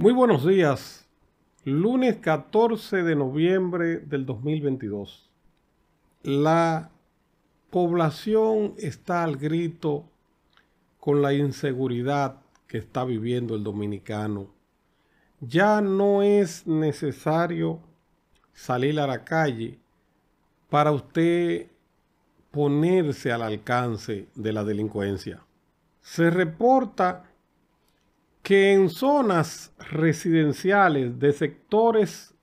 Muy buenos días. Lunes 14 de noviembre del 2022. La población está al grito con la inseguridad que está viviendo el dominicano. Ya no es necesario salir a la calle para usted ponerse al alcance de la delincuencia. Se reporta que en zonas residenciales de sectores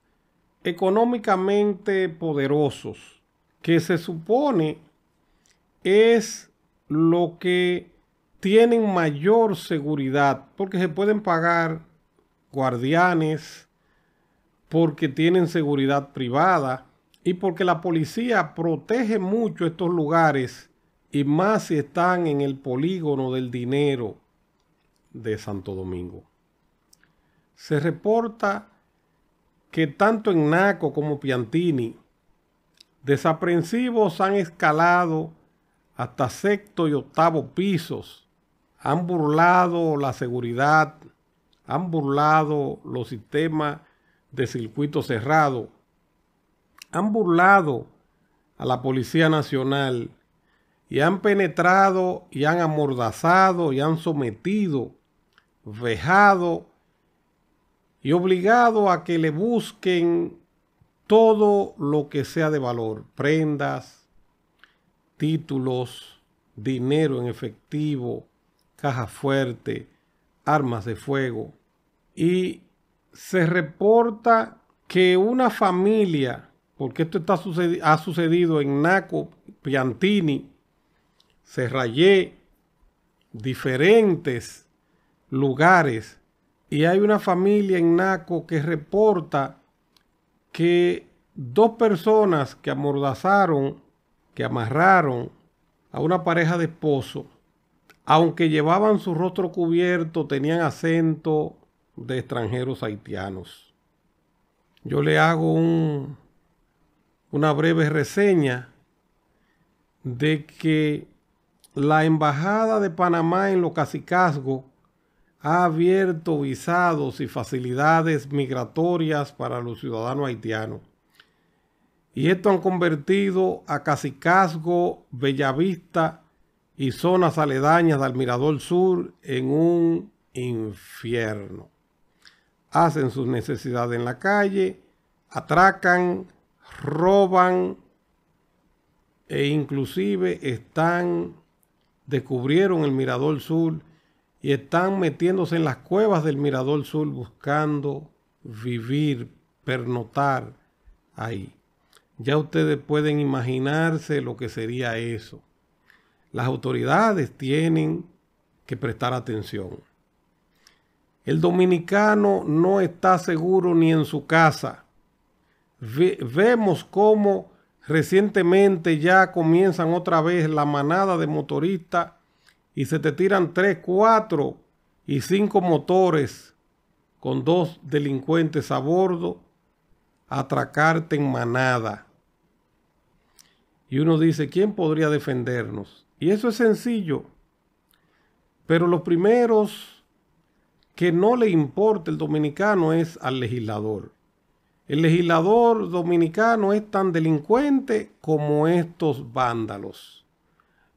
económicamente poderosos, que se supone es lo que tienen mayor seguridad, porque se pueden pagar guardianes, porque tienen seguridad privada y porque la policía protege mucho estos lugares y más si están en el polígono del dinero de Santo Domingo. Se reporta que tanto en Naco como Piantini, desaprensivos han escalado hasta sexto y octavo pisos, han burlado la seguridad, han burlado los sistemas de circuito cerrado, han burlado a la Policía Nacional y han penetrado y han amordazado y han sometido vejado y obligado a que le busquen todo lo que sea de valor, prendas, títulos, dinero en efectivo, caja fuerte, armas de fuego. Y se reporta que una familia, porque esto está ha sucedido en Naco, Piantini, Serrayé, diferentes lugares. Y hay una familia en Naco que reporta que dos personas que amordazaron, que amarraron a una pareja de esposo, aunque llevaban su rostro cubierto, tenían acento de extranjeros haitianos. Yo le hago una breve reseña de que la Embajada de Panamá en los Cacicazgos ha abierto visados y facilidades migratorias para los ciudadanos haitianos. Y esto han convertido a Cacicasgo, Bellavista y zonas aledañas del Mirador Sur en un infierno. Hacen sus necesidades en la calle, atracan, roban e inclusive están descubrieron el Mirador Sur y están metiéndose en las cuevas del Mirador Sur buscando vivir, pernotar ahí. Ya ustedes pueden imaginarse lo que sería eso. Las autoridades tienen que prestar atención. El dominicano no está seguro ni en su casa. vemos cómo recientemente ya comienzan otra vez la manada de motoristas y se te tiran tres, cuatro y cinco motores con dos delincuentes a bordo, atracarte en manada. Y uno dice, ¿quién podría defendernos? Y eso es sencillo. Pero los primeros que no le importa el dominicano es al legislador. El legislador dominicano es tan delincuente como estos vándalos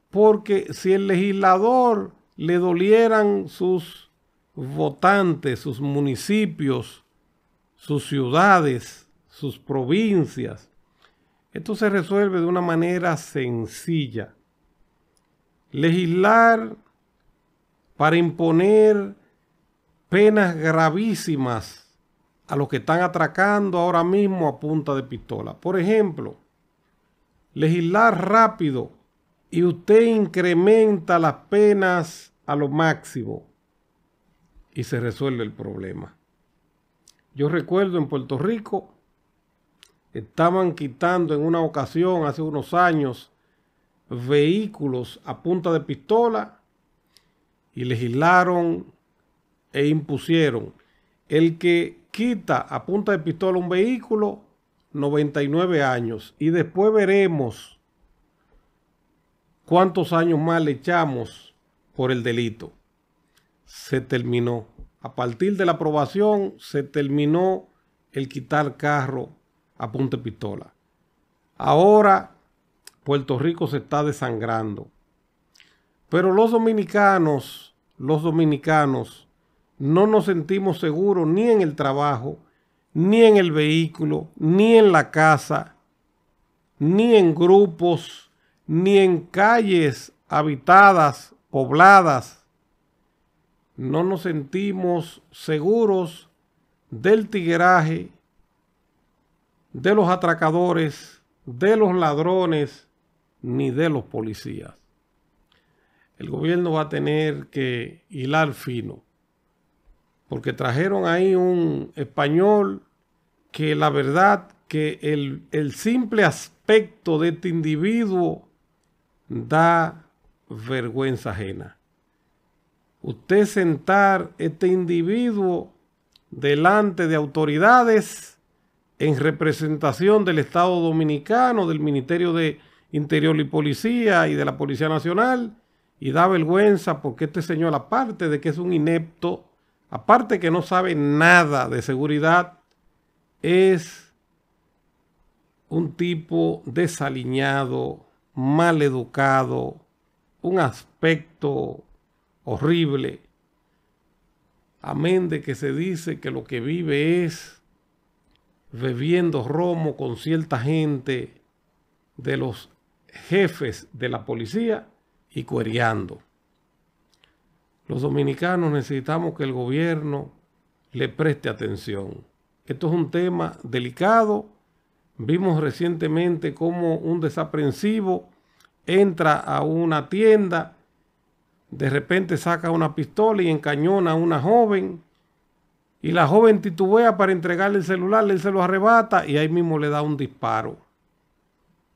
porque si el legislador le dolieran sus votantes, sus municipios, sus ciudades, sus provincias, esto se resuelve de una manera sencilla. Legislar para imponer penas gravísimas a los que están atracando ahora mismo a punta de pistola. Por ejemplo, legislar rápido y usted incrementa las penas a lo máximo y se resuelve el problema. Yo recuerdo en Puerto Rico, estaban quitando en una ocasión hace unos años vehículos a punta de pistola y legislaron e impusieron el que quita a punta de pistola un vehículo 99 años y después veremos ¿Cuántos años más le echamos por el delito? Se terminó. A partir de la aprobación se terminó el quitar carro a punta de pistola. Ahora Puerto Rico se está desangrando. Pero los dominicanos, los dominicanos, no nos sentimos seguros ni en el trabajo, ni en el vehículo, ni en la casa, ni en grupos ni en calles habitadas, pobladas. No nos sentimos seguros del tigueraje, de los atracadores, de los ladrones, ni de los policías. El gobierno va a tener que hilar fino, porque trajeron ahí un español que la verdad que el, el simple aspecto de este individuo da vergüenza ajena. Usted sentar este individuo delante de autoridades en representación del Estado Dominicano, del Ministerio de Interior y Policía y de la Policía Nacional, y da vergüenza porque este señor, aparte de que es un inepto, aparte que no sabe nada de seguridad, es un tipo desaliñado, mal educado, un aspecto horrible. Amén de que se dice que lo que vive es bebiendo romo con cierta gente de los jefes de la policía y cuereando. Los dominicanos necesitamos que el gobierno le preste atención. Esto es un tema delicado Vimos recientemente cómo un desaprensivo entra a una tienda, de repente saca una pistola y encañona a una joven. Y la joven titubea para entregarle el celular, él se lo arrebata y ahí mismo le da un disparo.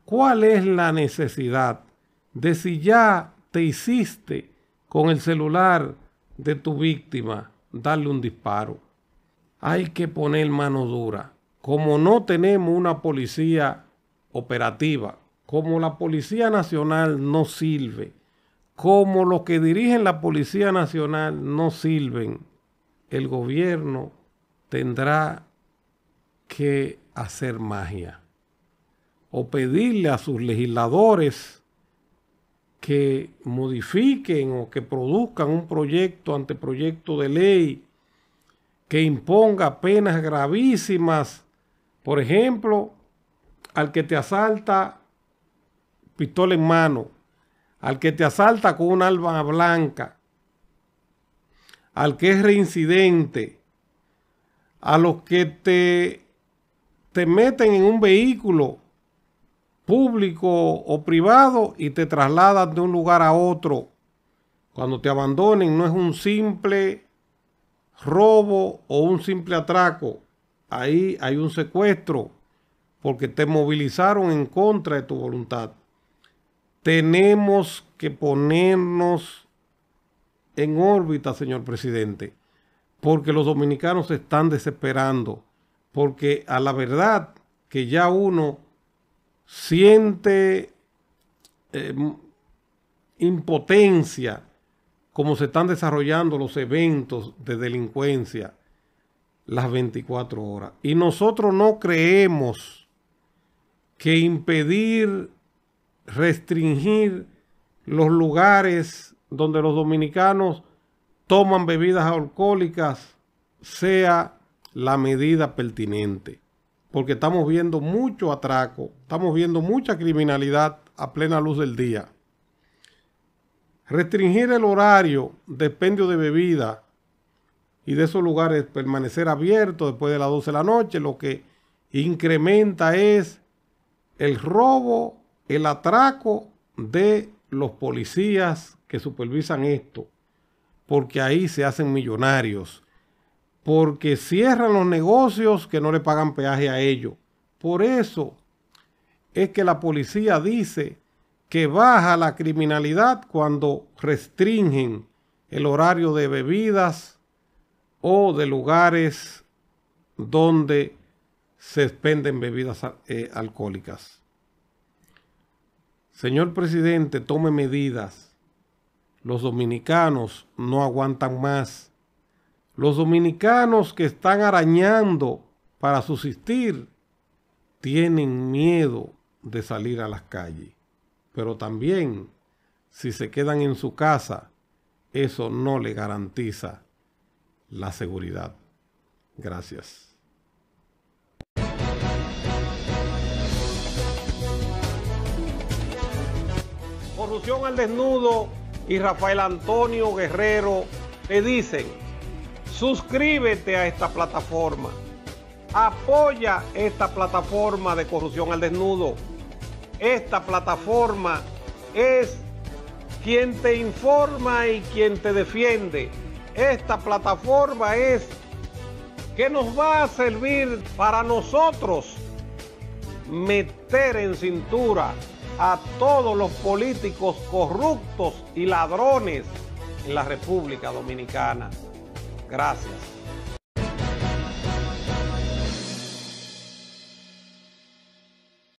¿Cuál es la necesidad de si ya te hiciste con el celular de tu víctima darle un disparo? Hay que poner mano dura como no tenemos una policía operativa, como la Policía Nacional no sirve, como los que dirigen la Policía Nacional no sirven, el gobierno tendrá que hacer magia o pedirle a sus legisladores que modifiquen o que produzcan un proyecto, anteproyecto de ley que imponga penas gravísimas por ejemplo, al que te asalta pistola en mano, al que te asalta con una alba blanca, al que es reincidente, a los que te, te meten en un vehículo público o privado y te trasladan de un lugar a otro. Cuando te abandonen no es un simple robo o un simple atraco ahí hay un secuestro porque te movilizaron en contra de tu voluntad. Tenemos que ponernos en órbita, señor presidente, porque los dominicanos se están desesperando, porque a la verdad que ya uno siente eh, impotencia como se están desarrollando los eventos de delincuencia las 24 horas. Y nosotros no creemos que impedir, restringir los lugares donde los dominicanos toman bebidas alcohólicas sea la medida pertinente. Porque estamos viendo mucho atraco, estamos viendo mucha criminalidad a plena luz del día. Restringir el horario de expendio de bebida y de esos lugares permanecer abiertos después de las 12 de la noche, lo que incrementa es el robo, el atraco de los policías que supervisan esto, porque ahí se hacen millonarios, porque cierran los negocios que no le pagan peaje a ellos. Por eso es que la policía dice que baja la criminalidad cuando restringen el horario de bebidas, o de lugares donde se expenden bebidas eh, alcohólicas. Señor presidente, tome medidas. Los dominicanos no aguantan más. Los dominicanos que están arañando para subsistir tienen miedo de salir a las calles. Pero también, si se quedan en su casa, eso no le garantiza la seguridad. Gracias. Corrupción al desnudo y Rafael Antonio Guerrero te dicen, suscríbete a esta plataforma, apoya esta plataforma de corrupción al desnudo. Esta plataforma es quien te informa y quien te defiende esta plataforma es que nos va a servir para nosotros meter en cintura a todos los políticos corruptos y ladrones en la República Dominicana. Gracias.